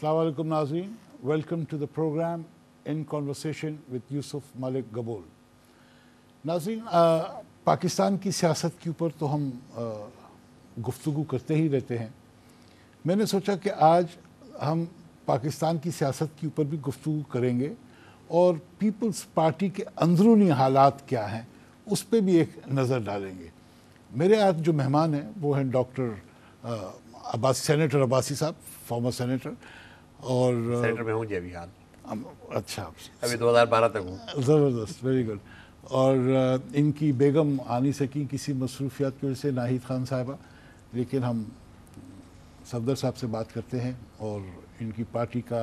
Assalamu नाजीन welcome to the program in conversation with Yusuf Malik Gabol नाजीन पाकिस्तान की सियासत के ऊपर तो हम uh, गुफ्तु करते ही रहते हैं मैंने सोचा कि आज हम पाकिस्तान की सियासत के ऊपर भी गुफ्तु करेंगे और पीपल्स पार्टी के अंदरूनी हालात क्या हैं उस पर भी एक नज़र डालेंगे मेरे आज जो मेहमान हैं वो हैं डॉक्टर अब्बास सेनेटर अब्बासी साहब फॉर्मर सेनेटर और uh, सेंटर में हूँ जय बिहार अच्छा अभी 2012 तक हूँ ज़बरदस्त वेरी गुड और uh, इनकी बेगम आ नहीं सकी किसी मसरूफियात की वजह से नाहिद खान साहबा लेकिन हम सफदर साहब से बात करते हैं और इनकी पार्टी का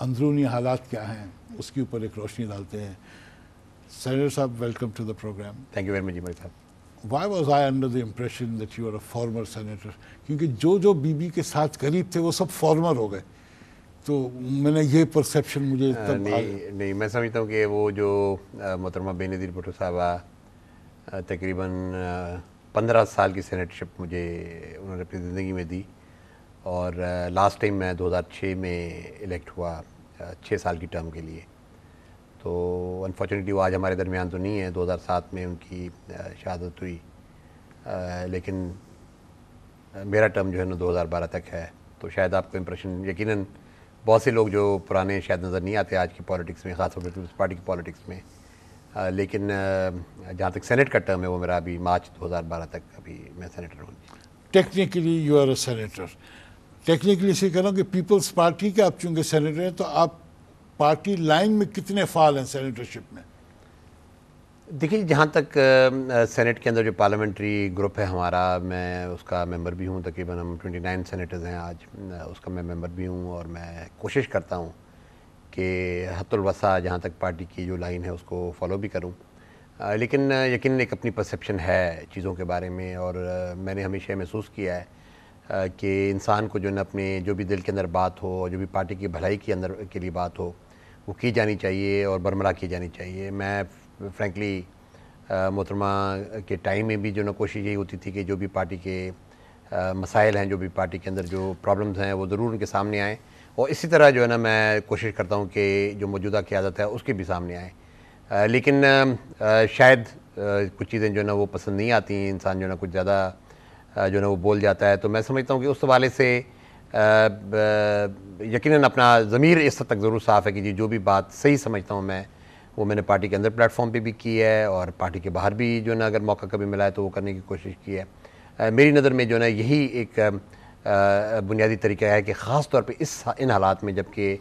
अंदरूनी हालात क्या हैं उसके ऊपर एक रोशनी डालते हैं सैनर साहब welcome to the program thank you very much जी साहब why was I under the impression that you are a former senator क्योंकि जो जो बीबी के साथ करीब थे वो सब फॉर्मर हो गए तो मैंने ये परसेप्शन मुझे हाँ, तब नहीं नहीं मैं समझता हूँ कि वो जो मोहतरमा बेनदी भुटो साहबा तकरीबन पंद्रह साल की सेनेटशिप मुझे उन्होंने अपनी ज़िंदगी में दी और लास्ट टाइम मैं 2006 में इलेक्ट हुआ छः साल की टर्म के लिए तो अनफॉर्चुनेटली वो आज हमारे दरमियान तो नहीं है 2007 में उनकी शहादत हुई लेकिन मेरा टर्म जो है ना 2012 तक है तो शायद आपको इम्प्रेशन यकीनन बहुत से लोग जो पुराने शायद नज़र नहीं आते आज की पॉलिटिक्स में खासतौर पर पीपल्स पार्टी की पॉलिटिक्स में आ, लेकिन जहाँ तक सेनेट का टर्म है वो मेरा अभी मार्च 2012 तक अभी मैं सेनेटर हूँ technically you are a senator technically इसे कह रहा हूँ कि पीपल्स पार्टी के आप चूँकि सेनेटर हैं तो आप पार्टी लाइन में कितने फाल हैं सेनेटरशिप में देखिए जहाँ तक सेनेट के अंदर जो पार्लियामेंट्री ग्रुप है हमारा मैं उसका मेंबर भी हूँ तकरीबन हम 29 सेनेटर्स हैं आज उसका मैं मेंबर भी हूँ और मैं कोशिश करता हूँ कि हतुलवसा जहाँ तक पार्टी की जो लाइन है उसको फॉलो भी करूँ लेकिन यकीन एक अपनी परसेप्शन है चीज़ों के बारे में और मैंने हमेशा महसूस किया है कि इंसान को जो है अपने जो भी दिल के अंदर बात हो जो भी पार्टी की भलाई के अंदर के लिए बात हो वो की जानी चाहिए और बरमरा की जानी चाहिए मैं फ्रैंकली मोहतरमा के टाइम में भी जो ना कोशिश यही होती थी कि जो भी पार्टी के मसाइल हैं जो भी पार्टी के अंदर जो प्रॉब्लम्स हैं वो ज़रूर उनके सामने आएँ और इसी तरह जो है ना मैं कोशिश करता हूँ कि जो मौजूदा क्यादत है उसके भी सामने आए लेकिन आ, शायद आ, कुछ चीज़ें जो है ना वो पसंद नहीं आती इंसान जो है ना कुछ ज़्यादा जो है ना वो बोल जाता है तो मैं समझता हूँ कि उस हवाले से यकीन अपना ज़मीर इस हद तक ज़रूर साफ़ है कि जी जो भी बात सही समझता हूँ मैं वो मैंने पार्टी के अंदर प्लेटफॉर्म पे भी की है और पार्टी के बाहर भी जो है ना अगर मौका कभी मिला है तो वो करने की कोशिश की है मेरी नज़र में जो है ना यही एक बुनियादी तरीका है कि ख़ास तौर पर इस इन हालात में जबकि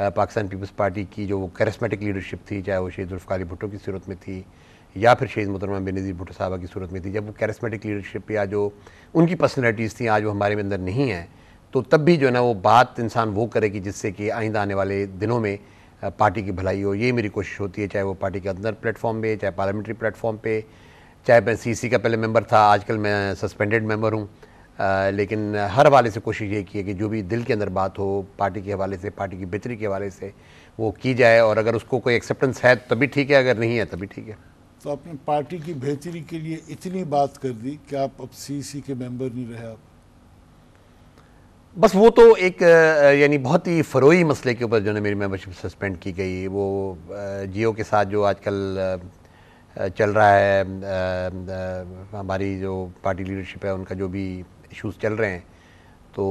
पाकिस्तान पीपल्स पार्टी की जो करिस्मेटिक लीडरशिप थी चाहे वो शहीद उल्फकारी भुट्टो की सूरत में थी या फिर शहीद मुतरमा बेनज़ीर भुट्टो साहबा की सूरत में थी जब वो कैरिस्मेटिक लीडरशिप या जो उनकी पर्सनैलिटीज़ थी आज वो हमारे में अंदर नहीं है तो तब भी जो है ना वो बात इंसान वो करे कि जिससे कि आइंदा आने वाले दिनों में पार्टी की भलाई हो ये मेरी कोशिश होती है चाहे वो पार्टी के अंदर प्लेटफॉर्म पे चाहे पार्लियामेंट्री प्लेटफॉर्म पे चाहे मैं सीसी का पहले मेंबर था आजकल मैं सस्पेंडेड मेंबर हूँ लेकिन हर हवाले से कोशिश ये की है कि जो भी दिल के अंदर बात हो पार्टी के हवाले से पार्टी की बेहतरी के हवाले से वो की जाए और अगर उसको कोई एक्सेप्टेंस है तभी ठीक है अगर नहीं है तभी ठीक है तो आपने पार्टी की बेहतरी के लिए इतनी बात कर दी कि आप अब सी के मेम्बर नहीं रहे आप बस वो तो एक यानी बहुत ही फरोई मसले के ऊपर जो है मेरी मेंबरशिप सस्पेंड की गई वो जियो के साथ जो आजकल चल रहा है हमारी जो पार्टी लीडरशिप है उनका जो भी इश्यूज चल रहे हैं तो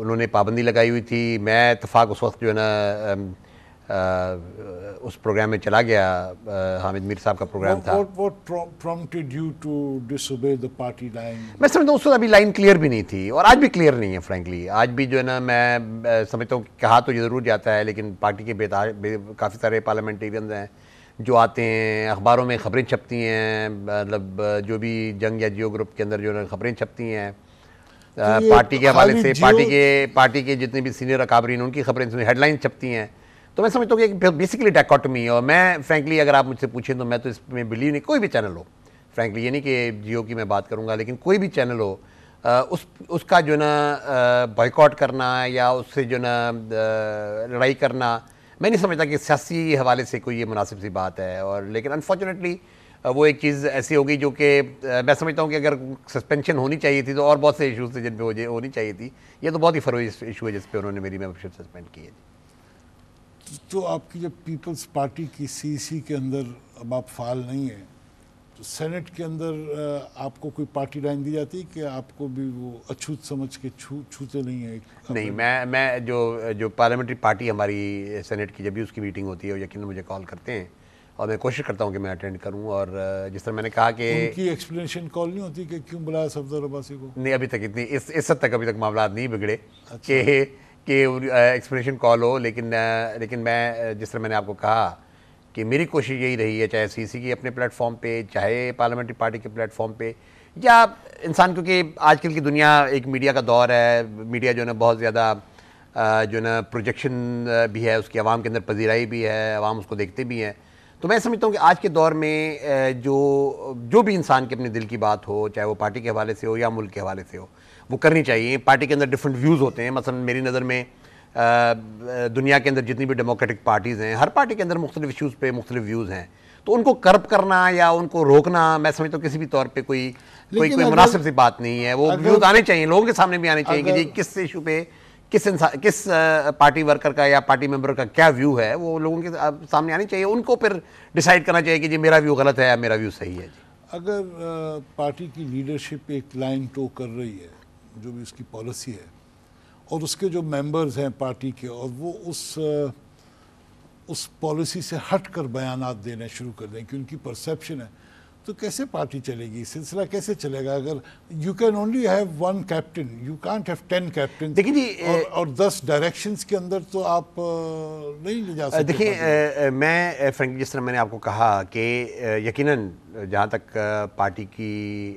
उन्होंने पाबंदी लगाई हुई थी मैं इतफाक़ उस वक्त जो है ना उस प्रोग्राम में चला गया हामिद मीर साहब का प्रोग्राम था मैं समझता हूँ उस वक्त अभी लाइन क्लियर भी नहीं थी और आज भी क्लियर नहीं है फ्रेंकली आज भी जो है ना मैं समझता हूँ कहा तो ज़रूर जाता है लेकिन पार्टी के बेता बे, काफ़ी सारे पार्लियामेंटेरियन हैं जो आते हैं अखबारों में खबरें छपती हैं मतलब जो भी जंग या जियो ग्रुप के अंदर जो है खबरें छपती हैं पार्टी तो के हवाले से पार्टी के पार्टी के जितने भी सीनियर अकाबरीन उनकी खबरें हेडलाइन छपती हैं तो मैं समझता हूँ कि बेसिकली डैकॉटमी और मैं फ्रैंकली अगर आप मुझसे पूछें तो मैं तो इसमें बिलीव नहीं कोई भी चैनल हो फ्रैंकली ये नहीं कि जियो की मैं बात करूँगा लेकिन कोई भी चैनल हो उस उसका जो ना बॉयकॉट करना या उससे जो ना लड़ाई करना मैं नहीं समझता कि सियासी हवाले से कोई ये मुनासिब सी बात है और लेकिन अनफॉर्चुनेटली वो एक चीज़ ऐसी होगी जो कि मैं समझता हूँ कि अगर सस्पेंशन होनी चाहिए थी तो और बहुत से इशूज़ थे जिन पर होनी चाहिए थी ये तो बहुत ही फरोज इशू है जिस पर उन्होंने मेरी मेम्बरशिप सस्पेंड की है तो आपकी जब पीपल्स पार्टी की सीसी e के अंदर अब आप फाल नहीं है तो सेनेट के अंदर आपको कोई पार्टी लाइन दी जाती है कि आपको भी वो अछूत समझ के छू छूते नहीं है नहीं मैं मैं जो जो पार्लियामेंट्री पार्टी हमारी सेनेट की जब भी उसकी मीटिंग होती है यकीन मुझे कॉल करते हैं और मैं कोशिश करता हूँ कि मैं अटेंड करूँ और जिस तरह मैंने कहा कि उनकी एक्सप्लेनेशन कॉल नहीं होती कि क्यों बुलाया सफदर अब्बासी को नहीं अभी तक इतनी इस इस हद तक अभी तक मामला नहीं बिगड़े अच्छा। कि कि एक्सप्रेशन कॉल हो लेकिन लेकिन मैं जिस तरह मैंने आपको कहा कि मेरी कोशिश यही रही है चाहे सीसी की अपने प्लेटफॉर्म पे चाहे पार्लियामेंट्री पार्टी के प्लेटफॉर्म पे या इंसान क्योंकि आजकल की दुनिया एक मीडिया का दौर है मीडिया जो है ना बहुत ज़्यादा जो है ना प्रोजेक्शन भी है उसकी आवाम के अंदर पजीराई भी है आवाम उसको देखते भी हैं तो मैं समझता हूँ कि आज के दौर में जो जो भी इंसान के अपने दिल की बात हो चाहे वो पार्टी के हवाले से हो या मुल्क के हवाले से हो वो करनी चाहिए पार्टी के अंदर डिफरेंट व्यूज़ होते हैं मसलन मेरी नज़र में दुनिया के अंदर जितनी भी डेमोक्रेटिक पार्टीज़ हैं हर पार्टी के अंदर मुख्तलिफ इशूज़ पे मुख्तलिफ व्यूज़ हैं तो उनको कर्ब करना या उनको रोकना मैं समझता हूँ किसी भी तौर पे कोई कोई कोई मुनासिब सी बात नहीं है वो व्यूज़ आने चाहिए लोगों के सामने भी आने चाहिए कि जी किस इशू पे किस इंसान किस पार्टी वर्कर का या पार्टी मेंबर का क्या व्यू है वो लोगों के सामने आनी चाहिए उनको फिर डिसाइड करना चाहिए कि जी मेरा व्यू गलत है या मेरा व्यू सही है जी अगर पार्टी की लीडरशिप एक लाइन टो कर रही है जो भी उसकी पॉलिसी है और उसके जो मेंबर्स हैं पार्टी के और वो उस उस पॉलिसी से हट कर बयान देने शुरू कर दें कि उनकी परसेप्शन है तो कैसे पार्टी चलेगी सिलसिला कैसे चलेगा अगर you can only have one captain you can't have ten captain देखिए और, और दस डायरेक्शंस के अंदर तो आप नहीं ले जा सकते देखिए मैं फ्रेंकली जिस तरह मैंने आपको कहा कि यकीनन जहाँ तक पार्टी की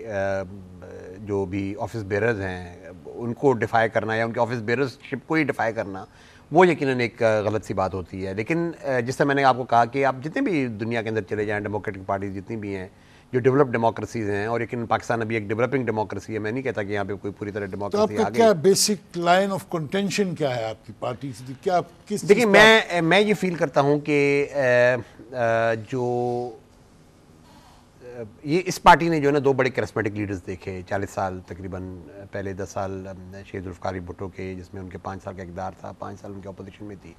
जो भी ऑफिस बेरर्स हैं उनको डिफाई करना या उनके ऑफिस बेरर्सशिप को ही डिफाई करना वो यकीन एक गलत सी बात होती है लेकिन जिस तरह मैंने आपको कहा कि आप जितने भी दुनिया के अंदर चले जाएँ डेमोक्रेटिक पार्टीज जितनी भी हैं जो डेवलप्ड डेमोक्रेसीज हैं और लेकिन पाकिस्तान अभी एक डेवलपिंग डेमोक्रेसी है मैं नहीं कहता कि यहाँ पे कोई पूरी तरह डेमोक्रेसी तो आ गई क्या बेसिक लाइन ऑफ कंटेंशन क्या है आपकी पार्टी से क्या किस देखिए मैं मैं ये फील करता हूँ कि जो ये इस पार्टी ने जो है ना दो बड़े करिस्मेटिक लीडर्स देखे चालीस साल तकरीबन पहले दस साल शेख जुल्फकारी भुट्टो के जिसमें उनके पाँच साल का इकदार था पाँच साल उनके अपोजिशन में थी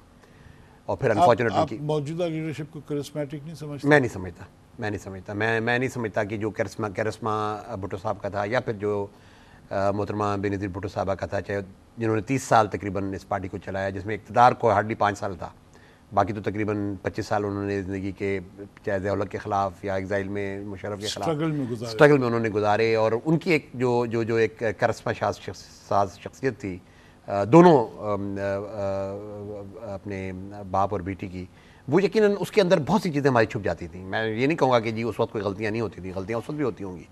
और फिर अनफॉर्चुनेटली मौजूदा लीडरशिप को करिस्मेटिक नहीं समझता मैं नहीं समझता मैं नहीं समझता मैं मैं नहीं समझता कि जो करस्मा करस्मा भुटो साहब का था या फिर जो मोहतरमा बेनज़ीर भुटो साहबा का था चाहे जिन्होंने तीस साल तकरीबन इस पार्टी को चलाया जिसमें इकतदार को हार्डली पाँच साल था बाकी तो तकरीबन पच्चीस साल उन्होंने ज़िंदगी के चाहे जयालक के ख़िलाफ़ या एग्ज़ाइल में मुशरफ के खिलाफ स्ट्रगल में उन्होंने गुजारे और उनकी एक जो जो जो एक करस्मा शाज साज शख्सियत थी दोनों अपने बाप और बेटी की वो यकीन उसके अंदर बहुत सी चीज़ें हमारी छुप जाती थी मैं ये नहीं कहूँगा कि जी उस वक्त कोई गलतियाँ नहीं होती थी गलतियाँ उस वक्त भी होती होंगी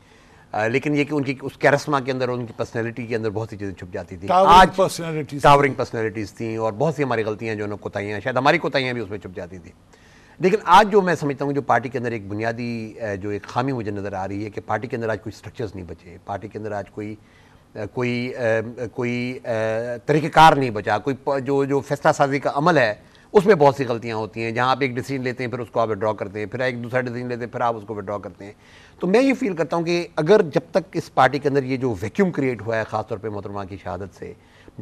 लेकिन ये कि उनकी उस कैरस्मा के अंदर उनकी पर्सनैलिटी के अंदर बहुत सी चीज़ें छुप जाती थी आज पर्सनैलिटी टावरिंग पर्सनैलिटीज़ थी और बहुत सी हमारी गलतियाँ जो है कोताहियाँ शायद हमारी कोताहियाँ भी उसमें छुप जाती थी लेकिन आज जो मैं समझता हूँ जो पार्टी के अंदर एक बुनियादी जो एक खामी मुझे नज़र आ रही है कि पार्टी के अंदर आज कोई स्ट्रक्चर्स नहीं बचे पार्टी के अंदर आज कोई कोई कोई तरीक़ेकार नहीं बचा कोई जो जो फैसला साजी का अमल है उसमें बहुत सी गलतियाँ होती हैं जहाँ आप एक डिसीजन लेते हैं फिर उसको आप विड्रॉ करते हैं फिर एक दूसरा डिसीजन लेते हैं फिर आप उसको विड्रॉ करते हैं तो मैं ये फील करता हूँ कि अगर जब तक इस पार्टी के अंदर ये जो वैक्यूम क्रिएट हुआ है ख़ासतौर पर मोहतरमा की शहादत से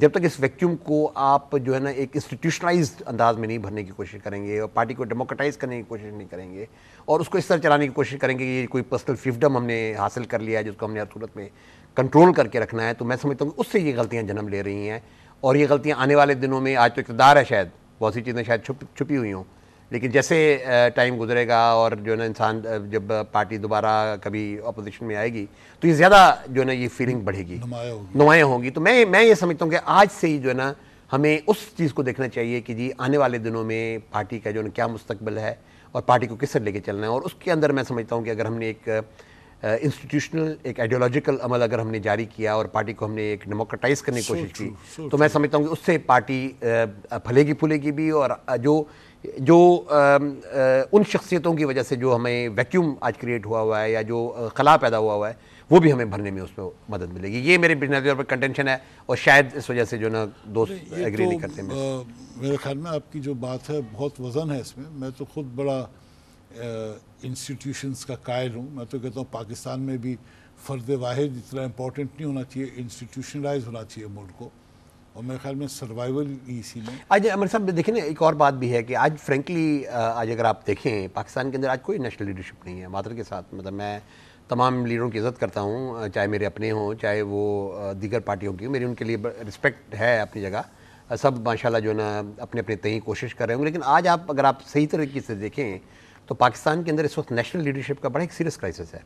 जब तक इस वैक्यूम को आप जो है ना एक इंस्टीट्यूशनलाइज अंदाज में नहीं भरने की कोशिश करेंगे और पार्टी को डेमोक्रेटाइज करने की कोशिश नहीं करेंगे और उसको इस तरह चलाने की कोशिश करेंगे कि ये कोई पर्सनल फ्रीडम हमने हासिल कर लिया है जिसको हमने हर सूरत में कंट्रोल करके रखना है तो मैं समझता हूँ उससे ये गलतियाँ जन्म ले रही हैं और ये गलतियाँ आने वाले दिनों में आज तो इकतदार है शायद बहुत सी चीज़ें शायद छुप छुपी हुई हों लेकिन जैसे टाइम गुजरेगा और जो है ना इंसान जब पार्टी दोबारा कभी अपोजिशन में आएगी तो ये ज़्यादा जो है ना ये फीलिंग बढ़ेगी नुमाएँ होगी तो मैं मैं ये समझता हूँ कि आज से ही जो है ना हमें उस चीज़ को देखना चाहिए कि जी आने वाले दिनों में पार्टी का जो है क्या मुस्तबिल है और पार्टी को किस तरह लेके चलना है और उसके अंदर मैं समझता हूँ कि अगर हमने एक इंस्टीट्यूशनल एक आइडियोलॉजिकल अमल अगर हमने जारी किया और पार्टी को हमने एक डेमोक्रेटाइज करने की कोशिश की so तो मैं समझता हूँ कि उससे पार्टी फलेगी फूलेगी भी और जो जो उन शख्सियतों की वजह से जो हमें वैक्यूम आज क्रिएट हुआ हुआ है या जो खला पैदा हुआ हुआ है वो भी हमें भरने में उसमें मदद मिलेगी ये मेरे बिजनेस तौर पर कंटेंशन है और शायद इस वजह से जो ना दोस्त एग्री तो नहीं करते मेरे ख्याल में आपकी जो बात है बहुत वज़न है इसमें मैं तो खुद बड़ा इंस्टीट्यूशंस का कायल हूँ मैं तो कहता हूँ पाकिस्तान में भी फ़र्द वाहिद इतना इम्पोर्टेंट नहीं होना चाहिए इंस्टीट्यूशनलाइज होना चाहिए मुल्क को और मेरे ख्याल में सर्वाइवल इसी में आज अमर साहब देखें एक और बात भी है कि आज फ्रेंकली आज अगर आप देखें पाकिस्तान के अंदर आज कोई नेशनल लीडरशिप नहीं है मादर के साथ मतलब मैं तमाम लीडरों की इज़्ज़त करता हूँ चाहे मेरे अपने हों चाहे वो दीगर पार्टियों की मेरी उनके लिए रिस्पेक्ट है अपनी जगह सब माशाल्लाह जो ना अपने अपने तय कोशिश कर रहे होंगे लेकिन आज आप अगर आप सही तरीके से देखें तो पाकिस्तान के अंदर इस वक्त नेशनल लीडरशिप का बड़ा एक सीरियस क्राइसिस है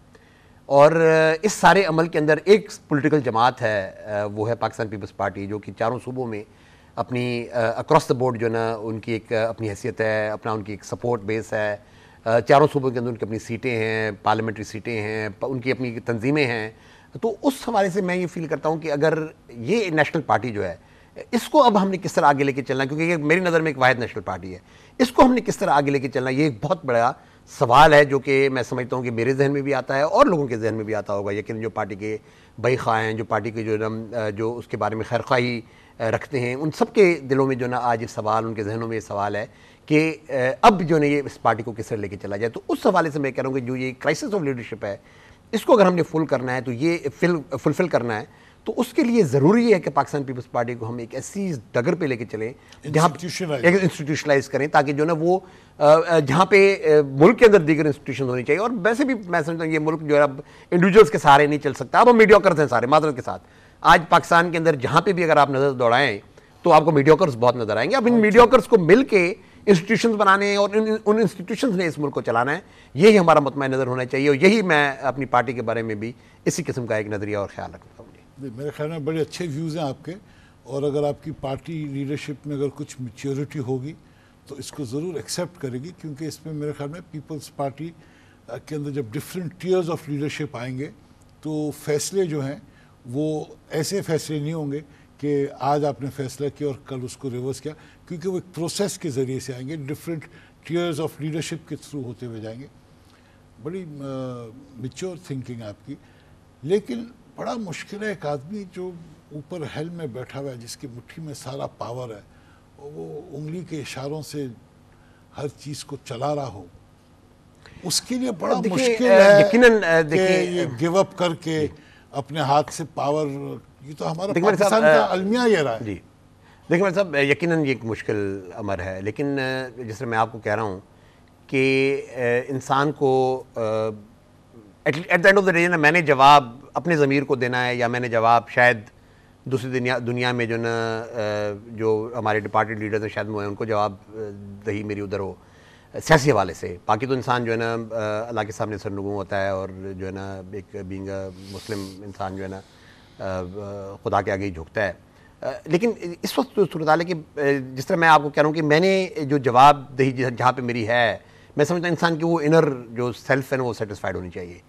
और इस सारे अमल के अंदर एक पॉलिटिकल जमात है वो है पाकिस्तान पीपल्स पार्टी जो कि चारों सूबों में अपनी अक्रॉस द बोर्ड जो है ना उनकी एक अपनी हैसियत है अपना उनकी एक सपोर्ट बेस है चारों सूबों के अंदर उनकी अपनी सीटें हैं पार्लियामेंट्री सीटें हैं उनकी अपनी तंजीमें हैं तो उस हवाले से मैं ये फील करता हूँ कि अगर ये नेशनल पार्टी जो है इसको अब हमने किस तरह आगे लेके चलना क्योंकि मेरी नज़र में एक वाहिद नेशनल पार्टी है इसको हमने किस तरह आगे लेके चलना ये एक बहुत बड़ा सवाल है जो कि मैं समझता हूँ कि मेरे जहन में भी आता है और लोगों के जहन में भी आता होगा यकीन जो पार्टी के बई खां हैं जो पार्टी के जो नम जो उसके बारे में खैर रखते हैं उन सब के दिलों में जो ना आज ये सवाल उनके जहनों में ये सवाल है कि अब जो ना ये इस पार्टी को किस तरह लेके चला जाए तो उस हवाले से मैं कह रहा हूँ कि जो ये क्राइसिस ऑफ लीडरशिप है इसको अगर हमने फुल करना है तो ये फिल फुलफिल करना है तो उसके लिए ज़रूरी है कि पाकिस्तान पीपल्स पार्टी को हम एक ऐसी डगर पे लेके चलें जहाँ एक इंस्टीट्यूशनलाइज करें ताकि जो ना वो जहाँ पे मुल्क के अंदर दीगर इंस्टीट्यूशन होनी चाहिए और वैसे भी मैं समझता हूँ ये मुल्क जो है अब इंडिविजुअल्स के सहारे नहीं चल सकता अब हम मीडियोकर्स हैं सारे मादरत के साथ आज पाकिस्तान के अंदर जहाँ पे भी अगर आप नज़र दौड़ाएं तो आपको मीडियोकर्स बहुत नजर आएंगे अब इन मीडियोकर्स अच्छा। को मिल के इंस्टीट्यूशन बनाने और उन इंस्टीट्यूशंस ने इस मुल्क को चलाना है यही हमारा मतम नज़र होना चाहिए और यही मैं अपनी पार्टी के बारे में भी इसी किस्म का एक नज़रिया और ख्याल रखूँगा मेरे ख्याल में बड़े अच्छे व्यूज़ हैं आपके और अगर आपकी पार्टी लीडरशिप में अगर कुछ मेच्योरिटी होगी तो इसको ज़रूर एक्सेप्ट करेगी क्योंकि इसमें मेरे ख्याल में पीपल्स पार्टी के अंदर जब डिफरेंट टीयर्स ऑफ लीडरशिप आएंगे तो फैसले जो हैं वो ऐसे फैसले नहीं होंगे कि आज आपने फैसला किया और कल उसको रिवर्स किया क्योंकि वो एक प्रोसेस के ज़रिए से आएंगे डिफरेंट टीयर्स ऑफ लीडरशिप के थ्रू होते हुए जाएंगे बड़ी मिच्योर uh, थिंकिंग आपकी लेकिन बड़ा मुश्किल है एक आदमी जो ऊपर हेल में बैठा हुआ है जिसकी मुट्ठी में सारा पावर है और वो उंगली के इशारों से हर चीज़ को चला रहा हो उसके लिए बड़ा मुश्किल है देखिए गिव अप करके अपने हाथ से पावर ये तो हमारा पाकिस्तान का अलमिया ये रहा है जी देखिए मैं साहब यकीन ये एक मुश्किल अमर है लेकिन जैसे मैं आपको कह रहा हूँ कि इंसान को at the end of the day ना मैंने जवाब अपने ज़मीर को देना है या मैंने जवाब शायद दूसरी दुनिया दुनिया में जो न जो हमारे डिपार्टेड लीडर्स हैं शायद मैं उनको जवाब दही मेरी उधर हो सियासी हवाले से बाकी तो इंसान जो है ना अल्लाह के सामने सरनगु होता है और जो है ना एक बींग मुस्लिम इंसान जो है ना खुदा के आगे ही झुकता है लेकिन इस वक्त तो सूरत है कि जिस तरह मैं आपको कह रहा हूँ कि मैंने जो जवाब दही जहाँ पे मेरी है मैं समझता इंसान की वो इनर जो सेल्फ है ना वो सेटिस्फाइड होनी चाहिए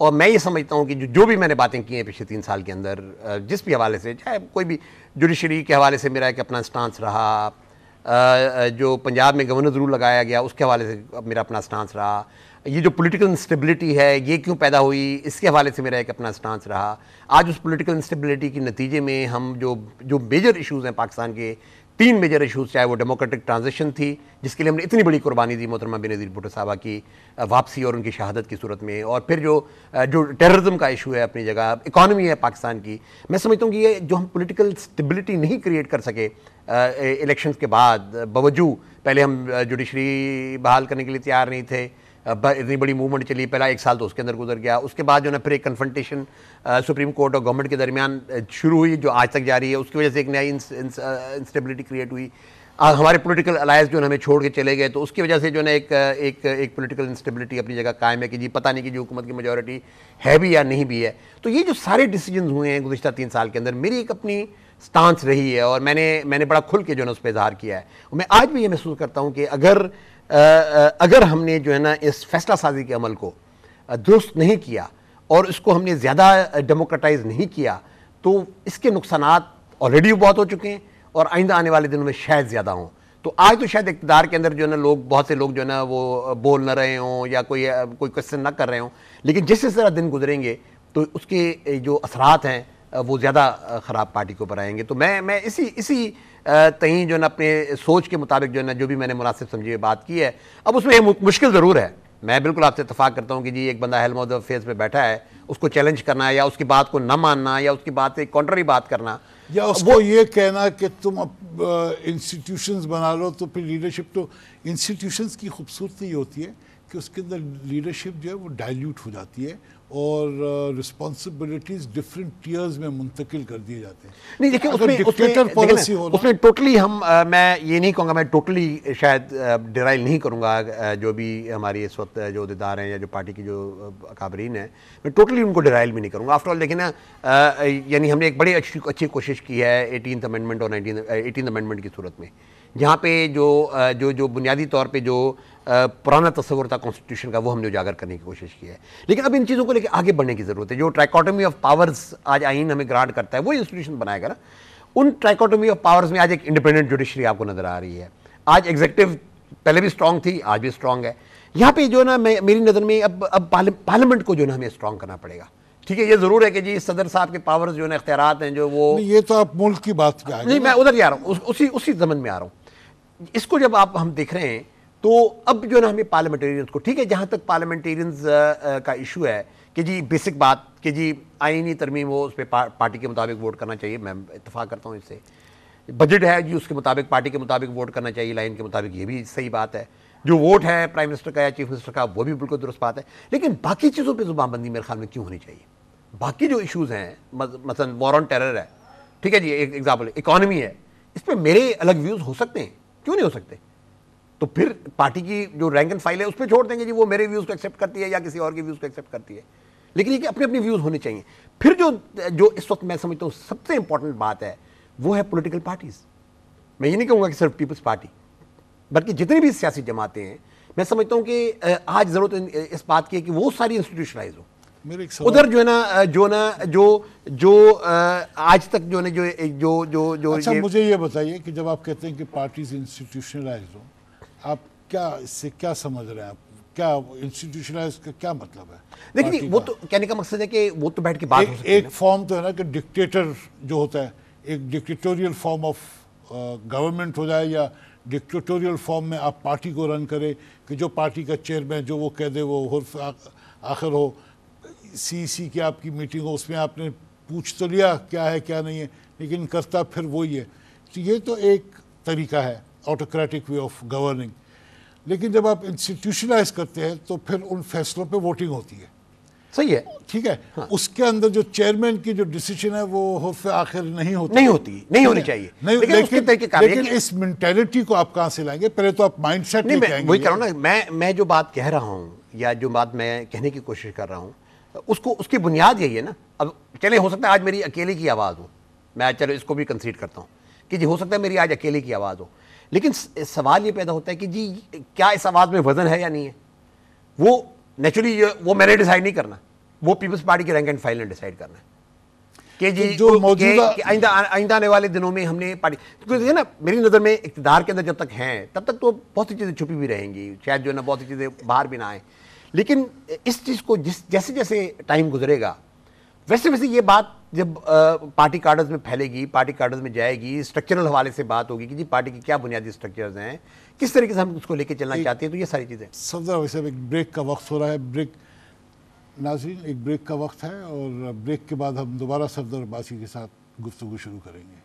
और मैं ये समझता हूँ कि जो जो भी मैंने बातें की हैं पिछले तीन साल के अंदर जिस भी हवाले से चाहे कोई भी जुडिशरी के हवाले से मेरा एक अपना स्टांस रहा जो पंजाब में गवर्नर जरूर लगाया गया उसके हवाले से मेरा अपना स्टांस रहा ये जो पॉलिटिकल इंस्टेबिलिटी है ये क्यों पैदा हुई इसके हवाले से मेरा एक अपना स्टांस रहा आज उस पॉलिटिकल इंस्टेबिलिटी के नतीजे में हम जो जो मेजर इश्यूज़ हैं पाकिस्तान के तीन मेजर इशूज़ चाहे वो डेमोक्रेटिक ट्रांजिशन थी जिसके लिए हमने इतनी बड़ी कुर्बानी दी मोहतरमा नज़ीर भुटो साहबा की वापसी और उनकी शहादत की सूरत में और फिर जो जो टेररिज्म का इशू है अपनी जगह इकानमी है पाकिस्तान की मैं समझता हूँ कि ये जो हम पोलिटिकल स्टेबिलिटी नहीं क्रिएट कर सके इलेक्शन के बाद बावजू पहले हम जुडिशरी बहाल करने के लिए तैयार नहीं थे इतनी बड़ी मूवमेंट चली पहला एक साल तो उसके अंदर गुजर गया उसके बाद जो है फिर एक कन्फ्रंटेशन सुप्रीम कोर्ट और गवर्नमेंट के दरमियान शुरू हुई जो आज तक जारी है उसकी वजह से एक नई इंस्टेबिलिटी क्रिएट हुई हमारे पॉलिटिकल अलायंस जो हमें छोड़ के चले गए तो उसकी वजह से जो है एक एक एक पॉलिटिकल इंस्टेबिलिटी अपनी जगह कायम है कि जी पता नहीं कि जी हुकूमत की मेजोरिटी है भी या नहीं भी है तो ये जो सारे डिसीजन हुए हैं गुजशत तीन साल के अंदर मेरी एक अपनी स्टांस रही है और मैंने मैंने बड़ा खुल के जो है उस पर इजहार किया है मैं आज भी ये महसूस करता हूँ कि अगर अगर हमने जो है ना इस फैसला साजी के अमल को दुरुस्त नहीं किया और इसको हमने ज़्यादा डेमोक्रेटाइज नहीं किया तो इसके नुकसान ऑलरेडी बहुत हो चुके हैं और आइंदा आने वाले दिनों में शायद ज़्यादा हों तो आज तो शायद इकतदार के अंदर जो है ना लोग बहुत से लोग जो है ना वो बोल ना रहे हों या कोई कोई क्वेश्चन ना कर रहे हों लेकिन जिस तरह दिन गुजरेंगे तो उसके जो असरात हैं वो ज़्यादा ख़राब पार्टी को बनाएंगे तो मैं मैं इसी इसी तहीं जो है ना अपने सोच के मुताबिक जो है ना जो भी मैंने मुनासिब समझी बात की है अब उसमें मुश्किल ज़रूर है मैं बिल्कुल आपसे इतफाक़ करता हूँ कि जी एक बंदा हेलमोद फेस पे बैठा है उसको चैलेंज करना या उसकी बात को न मानना या उसकी बात से कॉन्ट्री बात करना या उसको ये कहना कि तुम अब इंस्टीट्यूशंस बना लो तो फिर लीडरशिप तो इंस्टीट्यूशंस की खूबसूरती होती है कि उसके अंदर लीडरशिप जो है वो डायल्यूट हो जाती है और रिस्पॉन्सिबिलिटीज डिफरेंट टीयर्स में मुंतकिल कर दिए जाते हैं नहीं देखिए उसमें उसमें पॉलिसी हो उसमें टोटली हम आ, मैं ये नहीं कहूँगा मैं टोटली शायद डिराइल नहीं करूँगा जो भी हमारी इस वक्त जो अहदेदार हैं या जो पार्टी की जो अकाबरीन है मैं टोटली उनको डिराइल भी नहीं करूँगा आफ्टरऑल देखिए ना यानी हमने एक बड़ी अच्छी अच्छी कोशिश की है एटीन अमेंडमेंट और नाइनटीन एटीन अमेंडमेंट की सूरत में जहाँ पे जो जो जो बुनियादी तौर पे जो पुराना तस्वर था कॉन्स्टिट्यूशन का वो हमने उजागर करने की कोशिश की है लेकिन अब इन चीज़ों को लेकर आगे बढ़ने की ज़रूरत है जो ट्राइकोटोमी ऑफ पावर्स आज आइन हमें ग्रांट करता है वो इंस्टीट्यूशन बनाएगा ना उन ट्राइकोटोमी ऑफ पावर्स में आज एक इंडिपेंडेंट जुडिशरी आपको नज़र आ रही है आज एग्जेक्टिव पहले भी स्ट्रांग थी आज भी स्ट्रांग है यहाँ पे जो है ना मेरी नज़र में अब अब पार्लियामेंट को जो है ना हमें स्ट्रांग करना पड़ेगा ठीक है ये जरूर है कि जी सदर साहब के पावर्स जो है अख्तियार हैं जो वो ये तो आप मुल्क की बात नहीं मैं उधर ही आ रहा हूँ उस, उसी उसी जमन में आ रहा हूँ इसको जब आप हम देख रहे हैं तो अब जो ना हमें पार्लियामेंटेरियंस को ठीक है जहाँ तक पार्लियामेंटेरियंस का इशू है कि जी बेसिक बात कि जी आइनी तरमीम हो उस पर पार्टी के मुताबिक वोट करना चाहिए मैं इतफाक़ करता हूँ इससे बजट है जी उसके मुताबिक पार्टी के मुताबिक वोट करना चाहिए लाइन के मुताबिक ये भी सही बात है जो वोट है प्राइम मिनिस्टर का या चीफ मिनिस्टर का वो भी बिल्कुल दुरुस्त बात है लेकिन बाकी चीज़ों पर जुबानबंदी मेरे ख्याल में क्यों होनी चाहिए बाकी जो इशूज़ हैं मसा वॉर ऑन टेरर है ठीक है जी एक एग्जाम्पल इकानमी है इस पर मेरे अलग व्यूज़ हो सकते हैं क्यों नहीं हो सकते तो फिर पार्टी की जो रैंक एंड फाइल है उस पर छोड़ देंगे जी वो मेरे व्यूज़ को एक्सेप्ट करती है या किसी और के व्यूज़ को एक्सेप्ट करती है लेकिन ये कि अपने अपने व्यूज़ होने चाहिए फिर जो जो इस वक्त मैं समझता हूँ सबसे इंपॉर्टेंट बात है वो है पोलिटिकल पार्टीज़ मैं ये नहीं कहूँगा कि सिर्फ पीपल्स पार्टी बल्कि जितनी भी सियासी जमातें हैं मैं समझता हूँ कि आज ज़रूरत इस बात की है कि वो सारी इंस्टीट्यूशनलाइज हो उधर जो है ना जो ना जो जो आज तक जो है जो जो जो जो अच्छा ये मुझे ये बताइए कि जब आप कहते हैं कि पार्टीज इंस्टीट्यूशनलाइज हो आप क्या इससे क्या समझ रहे हैं आप क्या इंस्टीट्यूशनलाइज का क्या मतलब है देखिए वो तो कहने का मकसद है कि वो तो बैठ के बात एक, फॉर्म तो है ना कि डिक्टेटर जो होता है एक डिक्टेटोरियल फॉर्म ऑफ गवर्नमेंट हो जाए या डिक्टेटोरियल फॉर्म में आप पार्टी को रन करें कि जो पार्टी का चेयरमैन जो वो कह दे वो हर्फ आखिर हो सी सी की आपकी मीटिंग हो उसमें आपने पूछ तो लिया क्या है क्या नहीं है लेकिन करता फिर वही है तो ये तो एक तरीका है ऑटोक्रेटिक वे ऑफ गवर्निंग लेकिन जब आप इंस्टीट्यूशनलाइज करते हैं तो फिर उन फैसलों पे वोटिंग होती है सही है ठीक है हाँ। उसके अंदर जो चेयरमैन की जो डिसीजन है वो फिर आखिर नहीं होती नहीं होती नहीं होनी चाहिए नहीं लेकिन, लेकिन, लेकिन, लेकिन इस मेंटेलिटी को आप कहाँ से लाएंगे पहले तो आप माइंड नहीं वही कह रहा हूँ ना मैं मैं जो बात कह रहा हूँ या जो बात मैं कहने की कोशिश कर रहा हूँ उसको उसकी बुनियाद यही है ना अब चले हो सकता है आज मेरी अकेले की आवाज़ हो मैं चलो इसको भी कंसीड करता हूँ कि जी हो सकता है मेरी आज अकेले की आवाज़ हो लेकिन सवाल ये पैदा होता है कि जी क्या इस आवाज़ में वज़न है या नहीं है वो नेचुरली वो मैंने डिसाइड नहीं करना वो पीपल्स पार्टी के रैंक एंड फाइल ने डिसाइड करना है कि जी तो जो मौजूदा आइंदा आइंदा आने वाले दिनों में हमने पार्टी क्योंकि ना मेरी नज़र में इकतदार के अंदर जब तक हैं तब तक तो बहुत सी चीज़ें छुपी भी रहेंगी शायद जो है ना बहुत सी चीज़ें बाहर भी ना आए लेकिन इस चीज़ को जिस जैसे जैसे टाइम गुजरेगा वैसे वैसे ये बात जब आ, पार्टी कार्डर्स में फैलेगी पार्टी कार्डर्स में जाएगी स्ट्रक्चरल हवाले से बात होगी कि जी पार्टी की क्या बुनियादी स्ट्रक्चर्स हैं किस तरीके से हम उसको लेके चलना चाहते हैं तो ये सारी चीज़ें सबसे वैसे एक ब्रेक का वक्त हो रहा है ब्रेक नाजिन एक ब्रेक का वक्त है और ब्रेक के बाद हम दोबारा सफदर बासी के साथ गुफ्तु शुरू करेंगे